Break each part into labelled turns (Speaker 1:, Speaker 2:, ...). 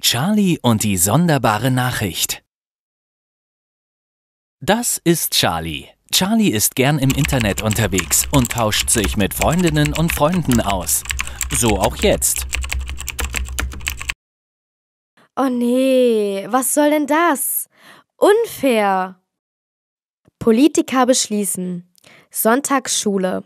Speaker 1: Charlie und die sonderbare Nachricht. Das ist Charlie. Charlie ist gern im Internet unterwegs und tauscht sich mit Freundinnen und Freunden aus. So auch jetzt.
Speaker 2: Oh nee, was soll denn das? Unfair. Politiker beschließen. Sonntagsschule.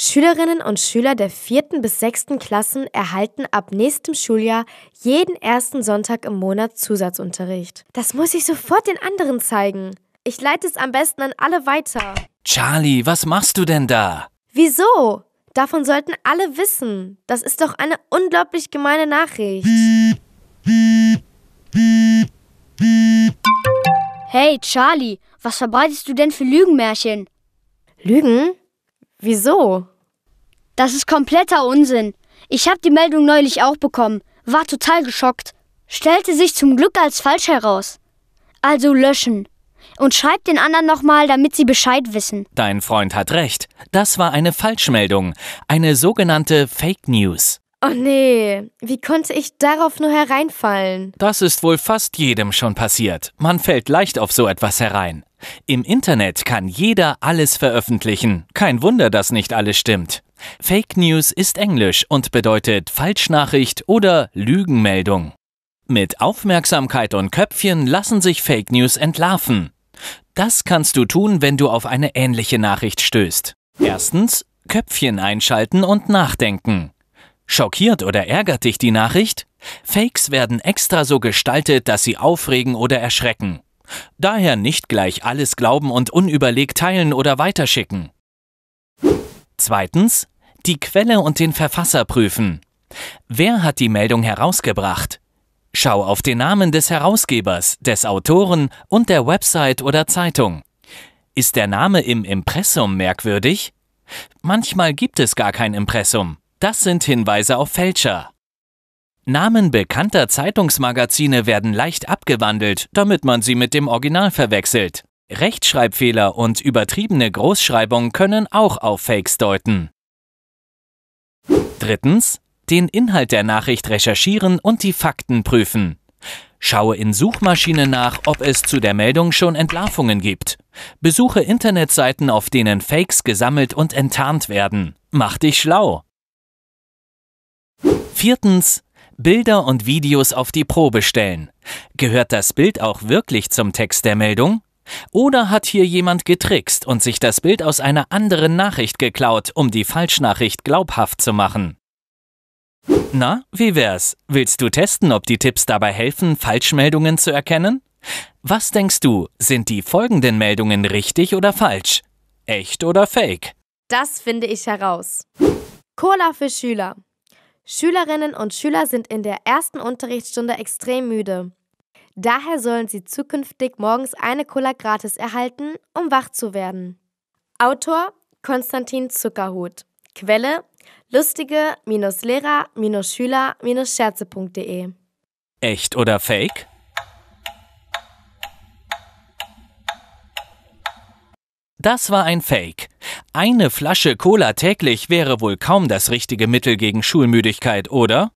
Speaker 2: Schülerinnen und Schüler der vierten bis sechsten Klassen erhalten ab nächstem Schuljahr jeden ersten Sonntag im Monat Zusatzunterricht. Das muss ich sofort den anderen zeigen. Ich leite es am besten an alle weiter.
Speaker 1: Charlie, was machst du denn da?
Speaker 2: Wieso? Davon sollten alle wissen. Das ist doch eine unglaublich gemeine Nachricht. Hey Charlie, was verbreitest du denn für Lügenmärchen? Lügen? Wieso? Das ist kompletter Unsinn. Ich habe die Meldung neulich auch bekommen, war total geschockt. Stellte sich zum Glück als falsch heraus. Also löschen. Und schreib den anderen nochmal, damit sie Bescheid wissen.
Speaker 1: Dein Freund hat recht. Das war eine Falschmeldung. Eine sogenannte Fake News.
Speaker 2: Oh nee, wie konnte ich darauf nur hereinfallen?
Speaker 1: Das ist wohl fast jedem schon passiert. Man fällt leicht auf so etwas herein. Im Internet kann jeder alles veröffentlichen. Kein Wunder, dass nicht alles stimmt. Fake News ist Englisch und bedeutet Falschnachricht oder Lügenmeldung. Mit Aufmerksamkeit und Köpfchen lassen sich Fake News entlarven. Das kannst du tun, wenn du auf eine ähnliche Nachricht stößt. Erstens, Köpfchen einschalten und nachdenken. Schockiert oder ärgert dich die Nachricht? Fakes werden extra so gestaltet, dass sie aufregen oder erschrecken. Daher nicht gleich alles glauben und unüberlegt teilen oder weiterschicken. Zweitens, die Quelle und den Verfasser prüfen. Wer hat die Meldung herausgebracht? Schau auf den Namen des Herausgebers, des Autoren und der Website oder Zeitung. Ist der Name im Impressum merkwürdig? Manchmal gibt es gar kein Impressum. Das sind Hinweise auf Fälscher. Namen bekannter Zeitungsmagazine werden leicht abgewandelt, damit man sie mit dem Original verwechselt. Rechtschreibfehler und übertriebene Großschreibung können auch auf Fakes deuten. Drittens. Den Inhalt der Nachricht recherchieren und die Fakten prüfen. Schaue in Suchmaschinen nach, ob es zu der Meldung schon Entlarvungen gibt. Besuche Internetseiten, auf denen Fakes gesammelt und enttarnt werden. Mach dich schlau! Viertens. Bilder und Videos auf die Probe stellen. Gehört das Bild auch wirklich zum Text der Meldung? Oder hat hier jemand getrickst und sich das Bild aus einer anderen Nachricht geklaut, um die Falschnachricht glaubhaft zu machen? Na, wie wär's? Willst du testen, ob die Tipps dabei helfen, Falschmeldungen zu erkennen? Was denkst du, sind die folgenden Meldungen richtig oder falsch? Echt oder fake?
Speaker 2: Das finde ich heraus. Cola für Schüler. Schülerinnen und Schüler sind in der ersten Unterrichtsstunde extrem müde. Daher sollen sie zukünftig morgens eine Cola gratis erhalten, um wach zu werden. Autor Konstantin Zuckerhut. Quelle lustige-lehrer-schüler-scherze.de
Speaker 1: Echt oder fake? Das war ein Fake eine Flasche Cola täglich wäre wohl kaum das richtige Mittel gegen Schulmüdigkeit, oder?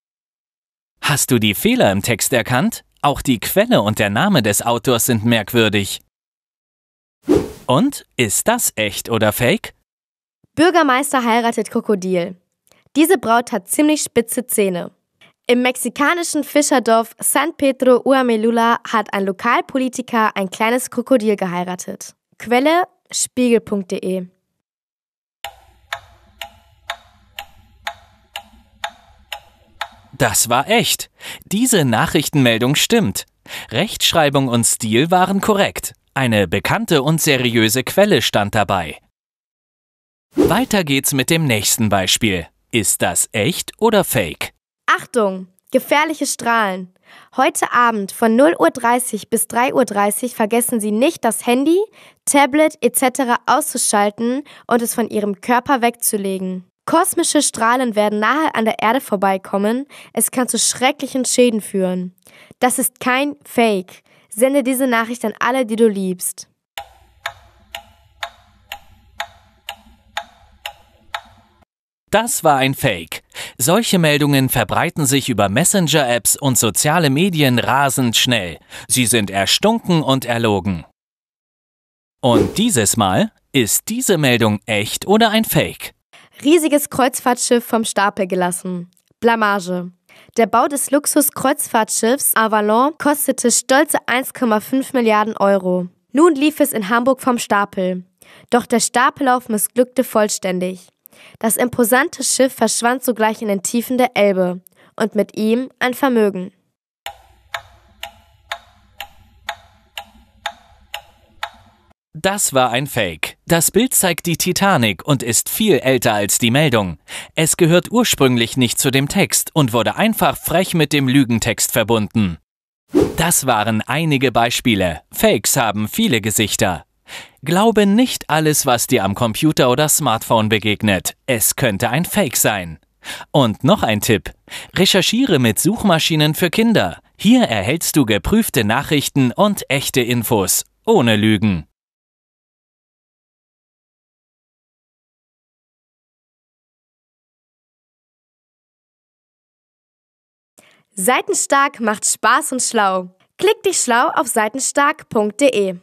Speaker 1: Hast du die Fehler im Text erkannt? Auch die Quelle und der Name des Autors sind merkwürdig. Und ist das echt oder fake?
Speaker 2: Bürgermeister heiratet Krokodil. Diese Braut hat ziemlich spitze Zähne. Im mexikanischen Fischerdorf San Pedro Uamelula hat ein Lokalpolitiker ein kleines Krokodil geheiratet. Quelle spiegel.de
Speaker 1: Das war echt. Diese Nachrichtenmeldung stimmt. Rechtschreibung und Stil waren korrekt. Eine bekannte und seriöse Quelle stand dabei. Weiter geht's mit dem nächsten Beispiel. Ist das echt oder fake?
Speaker 2: Achtung! Gefährliche Strahlen. Heute Abend von 0.30 Uhr bis 3.30 Uhr vergessen Sie nicht, das Handy, Tablet etc. auszuschalten und es von Ihrem Körper wegzulegen. Kosmische Strahlen werden nahe an der Erde vorbeikommen. Es kann zu schrecklichen Schäden führen. Das ist kein Fake. Sende diese Nachricht an alle, die du liebst.
Speaker 1: Das war ein Fake. Solche Meldungen verbreiten sich über Messenger-Apps und soziale Medien rasend schnell. Sie sind erstunken und erlogen. Und dieses Mal ist diese Meldung echt oder ein Fake? Riesiges
Speaker 2: Kreuzfahrtschiff vom Stapel gelassen. Blamage. Der Bau des Luxus-Kreuzfahrtschiffs Avalon kostete stolze 1,5 Milliarden Euro. Nun lief es in Hamburg vom Stapel. Doch der Stapellauf missglückte vollständig. Das imposante Schiff verschwand sogleich in den Tiefen der Elbe und mit ihm ein Vermögen.
Speaker 1: Das war ein Fake. Das Bild zeigt die Titanic und ist viel älter als die Meldung. Es gehört ursprünglich nicht zu dem Text und wurde einfach frech mit dem Lügentext verbunden. Das waren einige Beispiele. Fakes haben viele Gesichter. Glaube nicht alles, was dir am Computer oder Smartphone begegnet. Es könnte ein Fake sein. Und noch ein Tipp. Recherchiere mit Suchmaschinen für Kinder. Hier erhältst du geprüfte Nachrichten und echte Infos, ohne Lügen. Seitenstark
Speaker 2: macht Spaß und schlau. Klick dich schlau auf seitenstark.de.